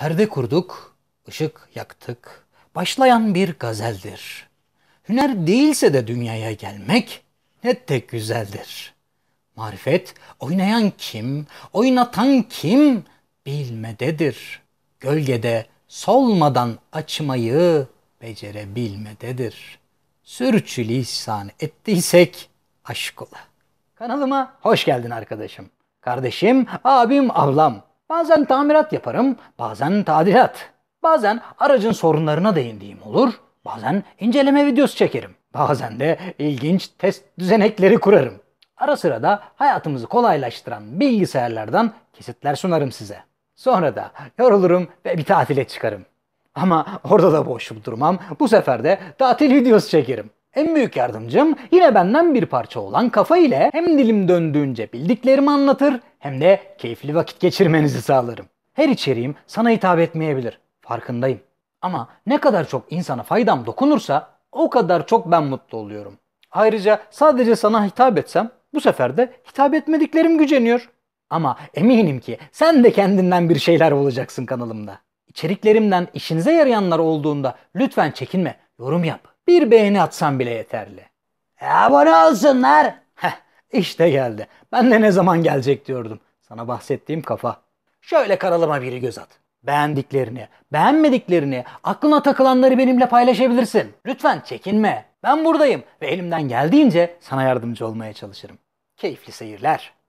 Perde kurduk, ışık yaktık. Başlayan bir gazeldir. Hüner değilse de dünyaya gelmek ne tek güzeldir. Marifet oynayan kim, oynatan kim bilmededir. Gölgede solmadan açmayı becerebilmededir. Sürçülisan ettiysek aşk ola. Kanalıma hoş geldin arkadaşım, kardeşim, abim, ablam. Bazen tamirat yaparım, bazen tadilat. Bazen aracın sorunlarına değindiğim olur, bazen inceleme videosu çekerim. Bazen de ilginç test düzenekleri kurarım. Ara sıra da hayatımızı kolaylaştıran bilgisayarlardan kesitler sunarım size. Sonra da yorulurum ve bir tatile çıkarım. Ama orada da boş durmam. Bu sefer de tatil videosu çekerim. En büyük yardımcım yine benden bir parça olan kafa ile hem dilim döndüğünce bildiklerimi anlatır hem de keyifli vakit geçirmenizi sağlarım. Her içeriğim sana hitap etmeyebilir. Farkındayım. Ama ne kadar çok insana faydam dokunursa o kadar çok ben mutlu oluyorum. Ayrıca sadece sana hitap etsem bu sefer de hitap etmediklerim güceniyor. Ama eminim ki sen de kendinden bir şeyler bulacaksın kanalımda. İçeriklerimden işinize yarayanlar olduğunda lütfen çekinme, yorum yap. Bir beğeni atsan bile yeterli. E, abone olsunlar. Heh, işte geldi. Ben de ne zaman gelecek diyordum. Sana bahsettiğim kafa. Şöyle kanalıma biri göz at. Beğendiklerini, beğenmediklerini, aklına takılanları benimle paylaşabilirsin. Lütfen çekinme. Ben buradayım ve elimden geldiğince sana yardımcı olmaya çalışırım. Keyifli seyirler.